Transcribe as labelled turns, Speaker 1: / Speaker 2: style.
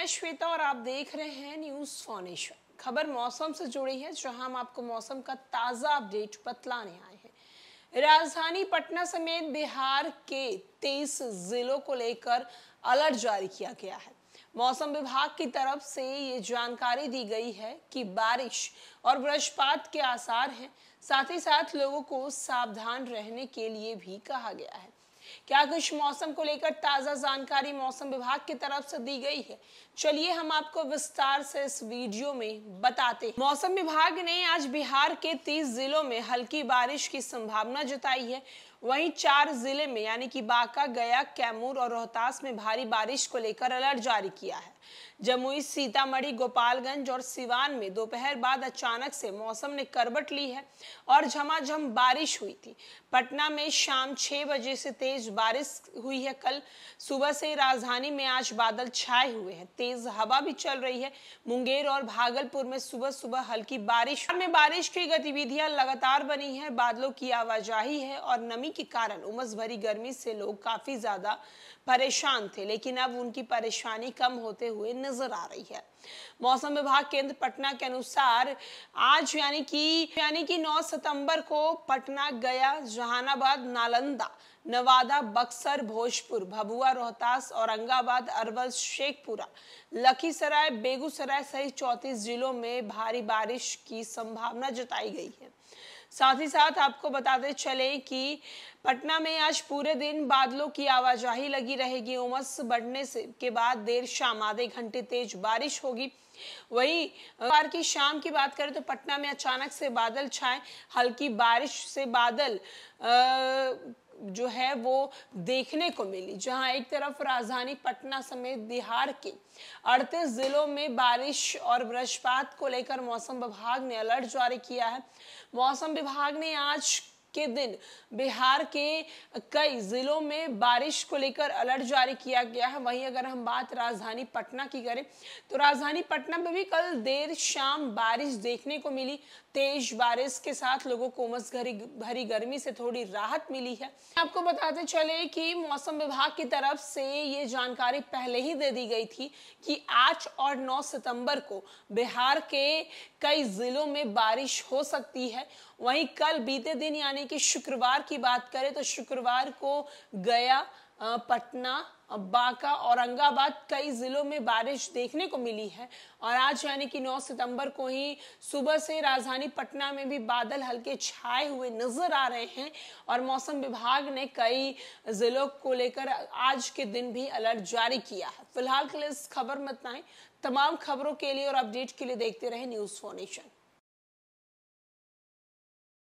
Speaker 1: मैं श्वेता और आप देख रहे हैं न्यूज फॉनेश्वर खबर मौसम से जुड़ी है जहां हम आपको मौसम का ताजा अपडेट बतलाने आए हैं राजधानी पटना समेत बिहार के तेईस जिलों को लेकर अलर्ट जारी किया गया है मौसम विभाग की तरफ से ये जानकारी दी गई है कि बारिश और वज्रपात के आसार हैं साथ ही साथ लोगों को सावधान रहने के लिए भी कहा गया है क्या कुछ मौसम को लेकर ताज़ा जानकारी मौसम विभाग की तरफ से दी गई है चलिए हम आपको विस्तार से इस वीडियो में बताते हैं मौसम विभाग ने आज बिहार के तीस जिलों में हल्की बारिश की संभावना जताई है वहीं चार जिले में यानी कि बांका गया कैमूर और रोहतास में भारी बारिश को लेकर अलर्ट जारी किया है जमुई सीतामढ़ी गोपालगंज और सिवान में दोपहर बाद अचानक से मौसम ने करवट ली है और झमाझम बारिश हुई थी पटना में शाम छह बजे से तेज बारिश हुई है कल सुबह से राजधानी में आज बादल छाए हुए हैं तेज हवा भी चल रही है मुंगेर और भागलपुर में सुबह सुबह हल्की बारिश में बारिश की गतिविधियां लगातार बनी है बादलों की आवाजाही है और नमी गर्मी के कारण उमस भरी गर्मी से लोग काफ़ी ज़्यादा परेशान थे लेकिन अब उनकी परेशानी कम होते हुए नजर आ रही है मौसम विभाग केंद्र पटना के अनुसार आज यानी कि यानी कि 9 सितंबर को पटना गया जहानाबाद नालंदा नवादा बक्सर भोजपुर भभुआ रोहतास औरंगाबाद अरवल शेखपुरा लखीसराय बेगूसराय सहित चौतीस जिलों में भारी बारिश की संभावना जताई गई है साथ ही साथ आपको बताते चले कि पटना में आज पूरे दिन बादलों की आवाजाही लगी रहेगी उमस बढ़ने से के बाद देर शाम आधे घंटे तेज बारिश होगी वही बार की शाम की बात करें तो पटना में अचानक से बादल छाए हल्की बारिश से बादल आ, जो है वो देखने को मिली जहां एक तरफ राजधानी पटना समेत बिहार के 38 जिलों में बारिश और वज्रपात को लेकर मौसम विभाग ने अलर्ट जारी किया है मौसम विभाग ने आज के दिन बिहार के कई जिलों में बारिश को लेकर अलर्ट जारी किया गया है वहीं अगर हम बात राजधानी पटना की करें तो राजधानी पटना में भी कल देर शाम बारिश देखने को मिली तेज बारिश के साथ लोगों को उमस भरी भरी गर्मी से थोड़ी राहत मिली है आपको बताते चले कि मौसम विभाग की तरफ से ये जानकारी पहले ही दे दी गई थी कि आज और 9 सितंबर को बिहार के कई जिलों में बारिश हो सकती है वहीं कल बीते दिन यानी कि शुक्रवार की बात करें तो शुक्रवार को गया पटना बांका औरंगाबाद कई जिलों में बारिश देखने को मिली है और आज यानी कि 9 सितंबर को ही सुबह से राजधानी पटना में भी बादल हल्के छाए हुए नजर आ रहे हैं और मौसम विभाग ने कई जिलों को लेकर आज के दिन भी अलर्ट जारी किया है फिलहाल के लिए इस खबर में इतना ही तमाम खबरों के लिए और अपडेट के लिए देखते रहे न्यूज फोनेशन